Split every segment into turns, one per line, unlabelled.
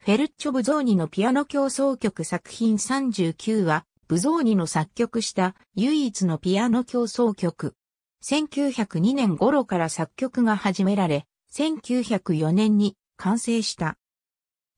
フェルッチョ・ブゾーニのピアノ競争曲作品39は、ブゾーニの作曲した唯一のピアノ競争曲。1902年頃から作曲が始められ、1904年に完成した。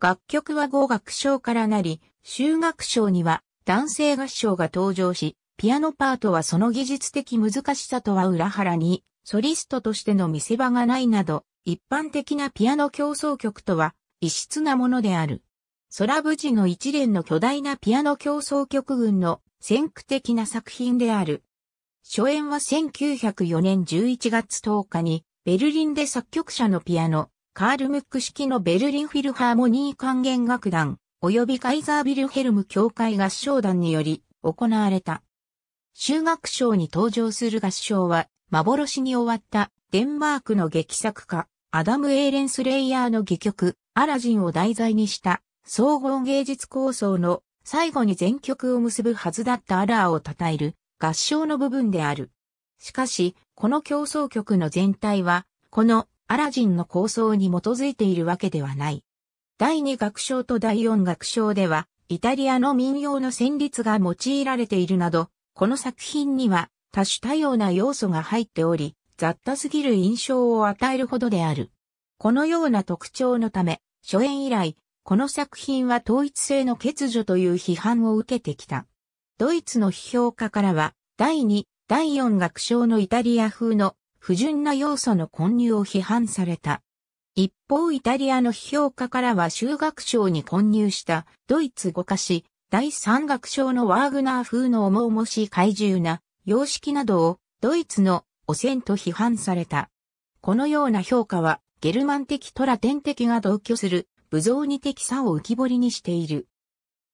楽曲は合楽章からなり、修学章には男性合唱が登場し、ピアノパートはその技術的難しさとは裏腹に、ソリストとしての見せ場がないなど、一般的なピアノ競争曲とは異質なものである。ソラブジの一連の巨大なピアノ競争曲群の先駆的な作品である。初演は1904年11月10日に、ベルリンで作曲者のピアノ、カール・ムック式のベルリンフィルハーモニー管弦楽団、及びカイザービルヘルム協会合唱団により行われた。修学賞に登場する合唱は、幻に終わったデンマークの劇作家、アダム・エーレンス・レイヤーの戯曲、アラジンを題材にした総合芸術構想の最後に全曲を結ぶはずだったアラーを称える合唱の部分である。しかし、この競争曲の全体は、このアラジンの構想に基づいているわけではない。第二楽章と第四楽章では、イタリアの民謡の旋律が用いられているなど、この作品には多種多様な要素が入っており、雑多すぎる印象を与えるほどである。このような特徴のため、初演以来、この作品は統一性の欠如という批判を受けてきた。ドイツの批評家からは、第2、第4楽章のイタリア風の不純な要素の混入を批判された。一方イタリアの批評家からは修学章に混入したドイツ語歌し、第三楽章のワーグナー風の重々しい怪獣な様式などをドイツの汚染と批判された。このような評価は、ゲルマン的トラテン的が同居する、武造に的差を浮き彫りにしている。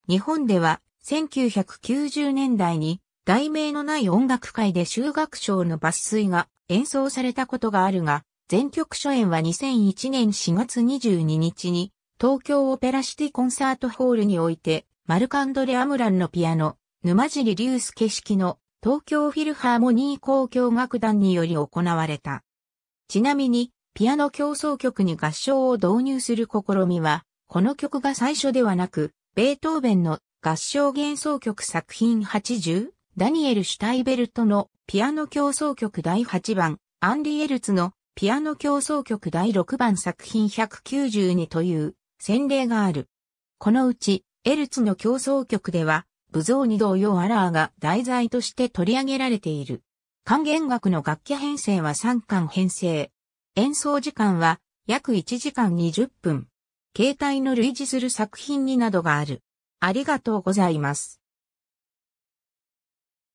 日本では、1990年代に、題名のない音楽会で修学賞の抜粋が演奏されたことがあるが、全曲初演は2001年4月22日に、東京オペラシティコンサートホールにおいて、マルカンドレ・アムランのピアノ、沼尻竜介式の東京フィルハーモニー交響楽団により行われた。ちなみに、ピアノ競争曲に合唱を導入する試みは、この曲が最初ではなく、ベートーベンの合唱幻想曲作品80、ダニエル・シュタイベルトのピアノ競争曲第8番、アンリ・エルツのピアノ競争曲第6番作品192という先例がある。このうち、エルツの競争曲では、武蔵二同様アラーが題材として取り上げられている。管弦楽の楽器編成は3巻編成。演奏時間は約1時間20分。携帯の類似する作品になどがある。ありがとうございます。